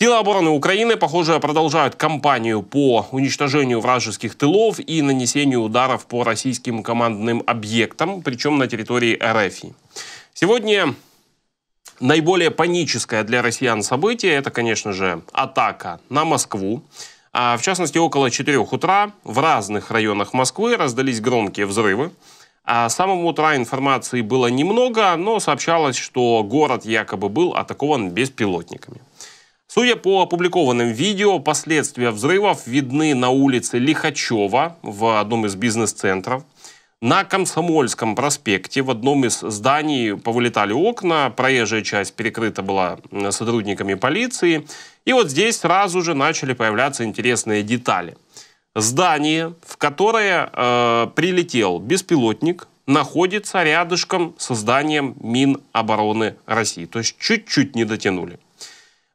Силы обороны Украины, похоже, продолжают кампанию по уничтожению вражеских тылов и нанесению ударов по российским командным объектам, причем на территории РФ. Сегодня наиболее паническое для россиян событие – это, конечно же, атака на Москву. А в частности, около 4 утра в разных районах Москвы раздались громкие взрывы. А с самого утра информации было немного, но сообщалось, что город якобы был атакован беспилотниками. Судя по опубликованным видео, последствия взрывов видны на улице Лихачева в одном из бизнес-центров. На Комсомольском проспекте в одном из зданий повылетали окна, проезжая часть перекрыта была сотрудниками полиции. И вот здесь сразу же начали появляться интересные детали. Здание, в которое э, прилетел беспилотник, находится рядышком со зданием Минобороны России. То есть чуть-чуть не дотянули.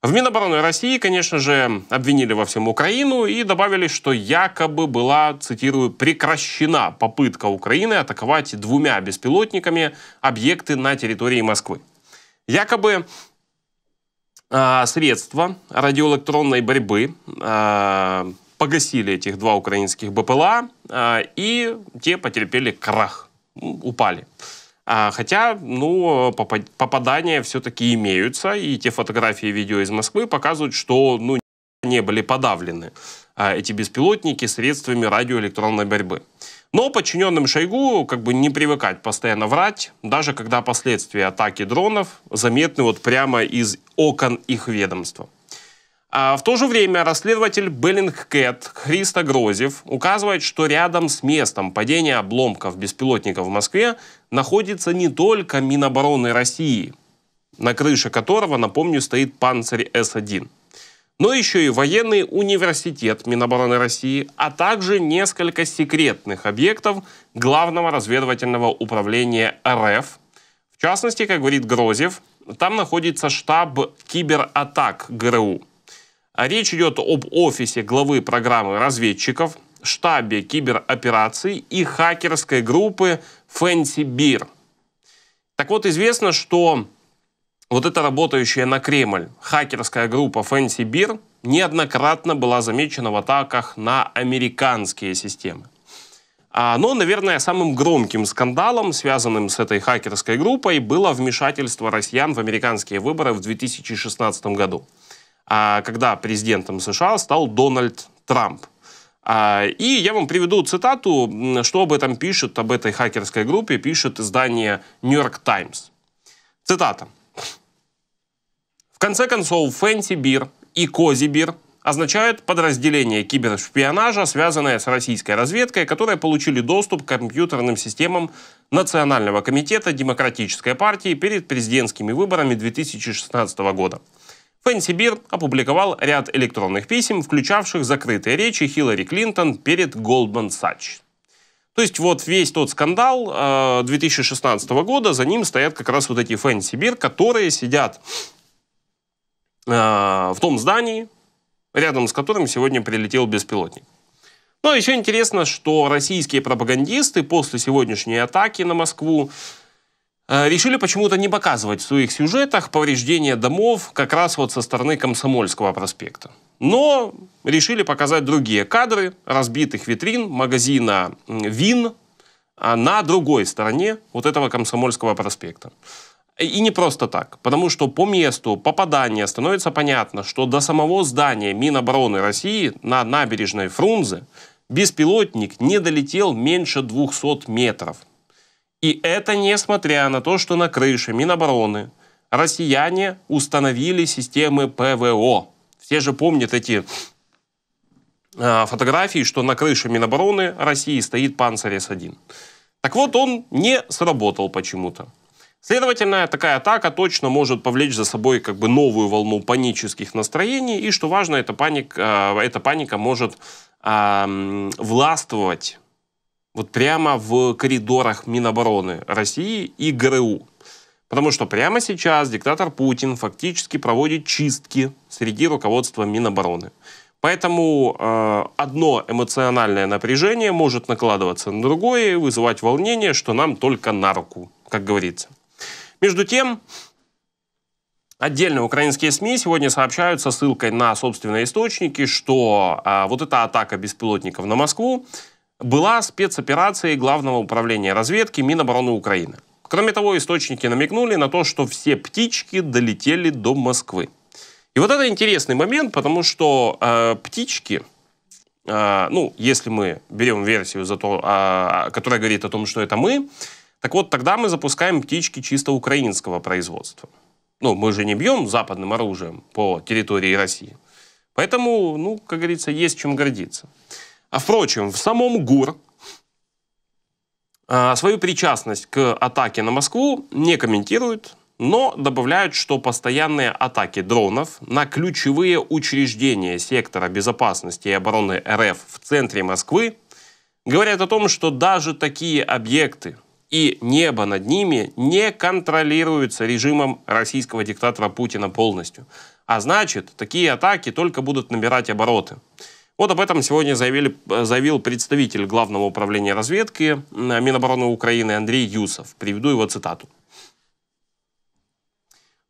В Минобороны России, конечно же, обвинили во всем Украину и добавили, что якобы была, цитирую, прекращена попытка Украины атаковать двумя беспилотниками объекты на территории Москвы. Якобы а, средства радиоэлектронной борьбы а, погасили этих два украинских БПЛА, а, и те потерпели крах, упали. А, хотя, ну, попадания все-таки имеются, и те фотографии и видео из Москвы показывают, что, ну, не были подавлены а, эти беспилотники средствами радиоэлектронной борьбы. Но подчиненным Шойгу как бы не привыкать постоянно врать, даже когда последствия атаки дронов заметны вот прямо из окон их ведомства. А в то же время расследователь Беллингкэт Христо Грозев указывает, что рядом с местом падения обломков беспилотника в Москве находится не только Минобороны России, на крыше которого, напомню, стоит «Панцирь С-1», но еще и военный университет Минобороны России, а также несколько секретных объектов Главного разведывательного управления РФ. В частности, как говорит Грозев, там находится штаб кибератак ГРУ – а речь идет об офисе главы программы разведчиков, штабе киберопераций и хакерской группы Fancy Beer. Так вот, известно, что вот эта работающая на Кремль хакерская группа Fancy Beer неоднократно была замечена в атаках на американские системы. А, но, наверное, самым громким скандалом, связанным с этой хакерской группой, было вмешательство россиян в американские выборы в 2016 году. А когда президентом США стал Дональд Трамп. А, и я вам приведу цитату, что об этом пишет, об этой хакерской группе пишет издание New York Times. Цитата. В конце концов, Фэнсибир и Козибир означают подразделение кибершпионажа, связанное с российской разведкой, которые получили доступ к компьютерным системам Национального комитета Демократической партии перед президентскими выборами 2016 года. Фэнсибир опубликовал ряд электронных писем, включавших закрытые речи Хиллари Клинтон перед Голдман Сач. То есть вот весь тот скандал 2016 э, года, за ним стоят как раз вот эти фэн-сибир, которые сидят э, в том здании, рядом с которым сегодня прилетел беспилотник. Но ну, а еще интересно, что российские пропагандисты после сегодняшней атаки на Москву Э, решили почему-то не показывать в своих сюжетах повреждения домов как раз вот со стороны Комсомольского проспекта. Но решили показать другие кадры разбитых витрин магазина «Вин» а, на другой стороне вот этого Комсомольского проспекта. И не просто так, потому что по месту попадания становится понятно, что до самого здания Минобороны России на набережной Фрунзе беспилотник не долетел меньше 200 метров – и это несмотря на то, что на крыше Минобороны россияне установили системы ПВО. Все же помнят эти э, фотографии, что на крыше Минобороны России стоит «Панцирь С-1». Так вот, он не сработал почему-то. Следовательно, такая атака точно может повлечь за собой как бы новую волну панических настроений, и что важно, эта, паник, э, эта паника может э, властвовать вот прямо в коридорах Минобороны России и ГРУ. Потому что прямо сейчас диктатор Путин фактически проводит чистки среди руководства Минобороны. Поэтому э, одно эмоциональное напряжение может накладываться на другое и вызывать волнение, что нам только на руку, как говорится. Между тем, Отдельно украинские СМИ сегодня сообщают со ссылкой на собственные источники, что а, вот эта атака беспилотников на Москву была спецоперация Главного управления разведки Минобороны Украины. Кроме того, источники намекнули на то, что все птички долетели до Москвы. И вот это интересный момент, потому что э, птички, э, ну, если мы берем версию, за то, э, которая говорит о том, что это мы, так вот тогда мы запускаем птички чисто украинского производства. Ну, мы же не бьем западным оружием по территории России. Поэтому, ну, как говорится, есть чем гордиться. А впрочем, в самом ГУР а, свою причастность к атаке на Москву не комментируют, но добавляют, что постоянные атаки дронов на ключевые учреждения сектора безопасности и обороны РФ в центре Москвы говорят о том, что даже такие объекты и небо над ними не контролируются режимом российского диктатора Путина полностью. А значит, такие атаки только будут набирать обороты. Вот об этом сегодня заявили, э, заявил представитель Главного управления разведки э, Минобороны Украины Андрей Юсов. Приведу его цитату.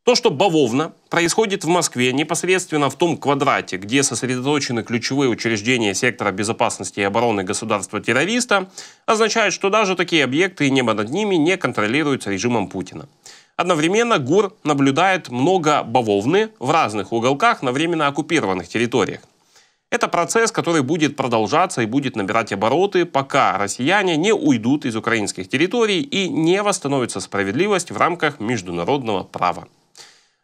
То, что бавовно происходит в Москве непосредственно в том квадрате, где сосредоточены ключевые учреждения сектора безопасности и обороны государства-террориста, означает, что даже такие объекты и небо над ними не контролируются режимом Путина. Одновременно ГУР наблюдает много бавовны в разных уголках на временно оккупированных территориях. Это процесс, который будет продолжаться и будет набирать обороты, пока россияне не уйдут из украинских территорий и не восстановится справедливость в рамках международного права.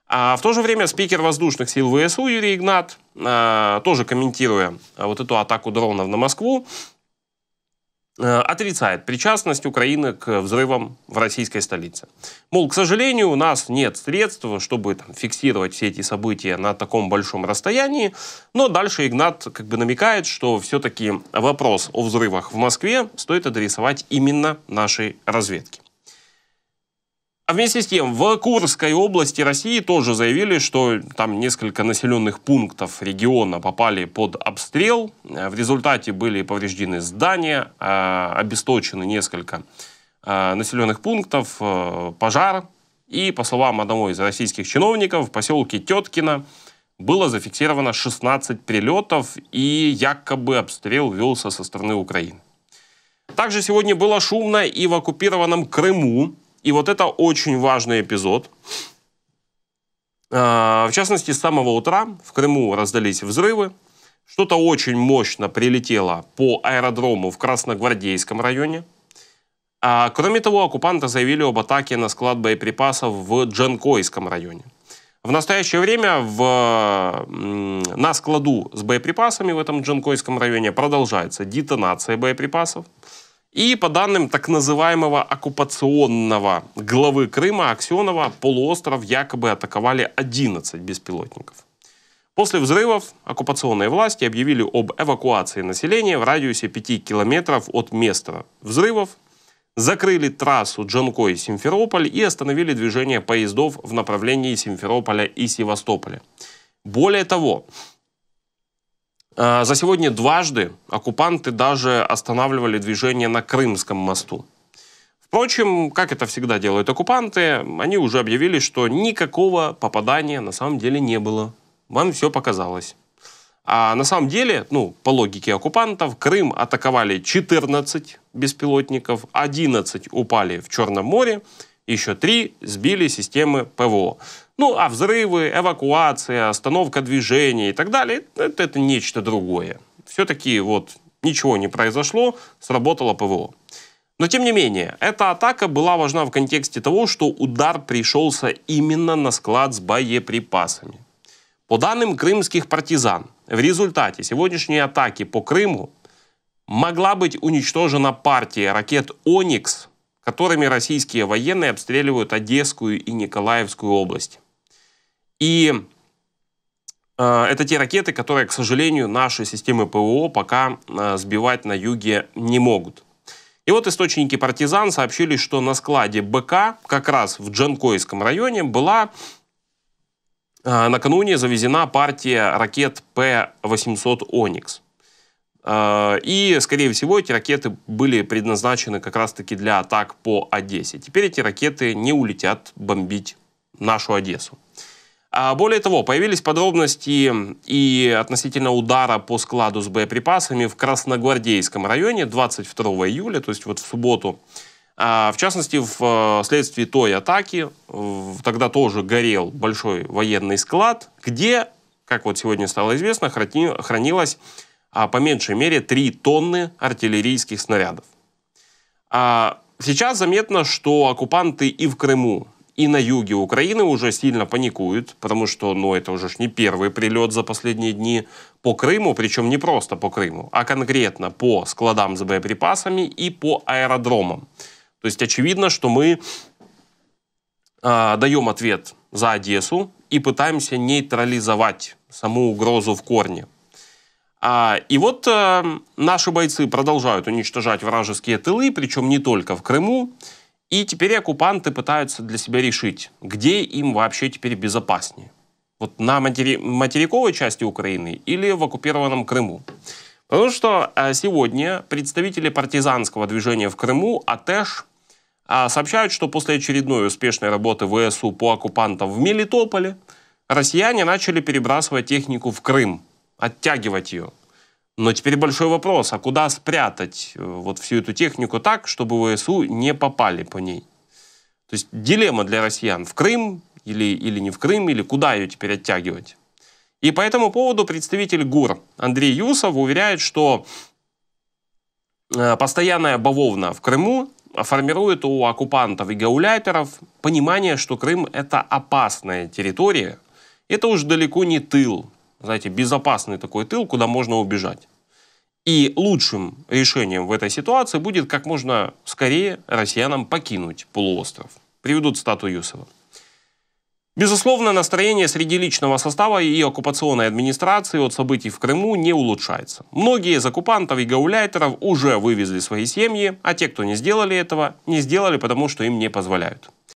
А в то же время спикер воздушных сил ВСУ Юрий Игнат, а, тоже комментируя а, вот эту атаку дронов на Москву, Э, отрицает причастность Украины к взрывам в российской столице. Мол, к сожалению, у нас нет средств, чтобы там, фиксировать все эти события на таком большом расстоянии, но дальше Игнат как бы намекает, что все-таки вопрос о взрывах в Москве стоит адресовать именно нашей разведке. А вместе с тем, в Курской области России тоже заявили, что там несколько населенных пунктов региона попали под обстрел. Э, в результате были повреждены здания, э, обесточены несколько э, населенных пунктов, пожар. И, по словам одного из российских чиновников, в поселке Теткино было зафиксировано 16 прилетов и якобы обстрел велся со стороны Украины. Также сегодня было шумно и в оккупированном Крыму. И вот это очень важный эпизод. А, в частности, с самого утра в Крыму раздались взрывы. Что-то очень мощно прилетело по аэродрому в Красногвардейском районе. А, кроме того, оккупанты заявили об атаке на склад боеприпасов в Джанкойском районе. В настоящее время в, на складу с боеприпасами в этом Джанкойском районе продолжается детонация боеприпасов – и по данным так называемого оккупационного главы Крыма Аксенова, полуостров якобы атаковали 11 беспилотников. После взрывов оккупационные власти объявили об эвакуации населения в радиусе 5 километров от места взрывов, закрыли трассу Джанкой-Симферополь и остановили движение поездов в направлении Симферополя и Севастополя. Более того, Э, за сегодня дважды оккупанты даже останавливали движение на Крымском мосту. Впрочем, как это всегда делают оккупанты, они уже объявили, что никакого попадания на самом деле не было. Вам все показалось. А на самом деле, ну, по логике оккупантов, Крым атаковали 14 беспилотников, 11 упали в Черном море, еще три сбили системы ПВО. Ну, а взрывы, эвакуация, остановка движения и так далее, это, это нечто другое. Все-таки вот ничего не произошло, сработало ПВО. Но тем не менее, эта атака была важна в контексте того, что удар пришелся именно на склад с боеприпасами. По данным крымских партизан, в результате сегодняшней атаки по Крыму могла быть уничтожена партия ракет «Оникс» которыми российские военные обстреливают Одесскую и Николаевскую область. И э, это те ракеты, которые, к сожалению, наши системы ПВО пока э, сбивать на юге не могут. И вот источники партизан сообщили, что на складе БК, как раз в Джанкойском районе, была э, накануне завезена партия ракет П-800 «Оникс». А, и, скорее всего, эти ракеты были предназначены как раз-таки для атак по Одессе. Теперь эти ракеты не улетят бомбить нашу Одессу. А, более того, появились подробности и относительно удара по складу с боеприпасами в Красногвардейском районе 22 июля, то есть вот в субботу. А, в частности, вследствие э, той атаки тогда тоже горел большой военный склад, где, как вот сегодня стало известно, хранилось а по меньшей мере 3 тонны артиллерийских снарядов. А сейчас заметно, что оккупанты и в Крыму, и на юге Украины уже сильно паникуют, потому что, ну, это уже ж не первый прилет за последние дни по Крыму, причем не просто по Крыму, а конкретно по складам с боеприпасами и по аэродромам. То есть очевидно, что мы э, даем ответ за Одессу и пытаемся нейтрализовать саму угрозу в корне. А, и вот эм, наши бойцы продолжают уничтожать вражеские тылы, причем не только в Крыму. И теперь оккупанты пытаются для себя решить, где им вообще теперь безопаснее. Вот на матери... материковой части Украины или в оккупированном Крыму. Потому что э, сегодня представители партизанского движения в Крыму, АТЭШ, а, сообщают, что после очередной успешной работы ВСУ по оккупантам в Мелитополе, россияне начали перебрасывать технику в Крым – оттягивать ее. Но теперь большой вопрос, а куда спрятать э, вот всю эту технику так, чтобы ВСУ не попали по ней? То есть дилемма для россиян в Крым или, или не в Крым, или куда ее теперь оттягивать? И по этому поводу представитель ГУР Андрей Юсов уверяет, что э, постоянная бавовна в Крыму формирует у оккупантов и гауляйтеров понимание, что Крым — это опасная территория, это уж далеко не тыл, знаете, безопасный такой тыл, куда можно убежать. И лучшим решением в этой ситуации будет как можно скорее россиянам покинуть полуостров. Приведут стату Юсова. Безусловно, настроение среди личного состава и оккупационной администрации от событий в Крыму не улучшается. Многие из оккупантов и гауляйтеров уже вывезли свои семьи, а те, кто не сделали этого, не сделали, потому что им не позволяют.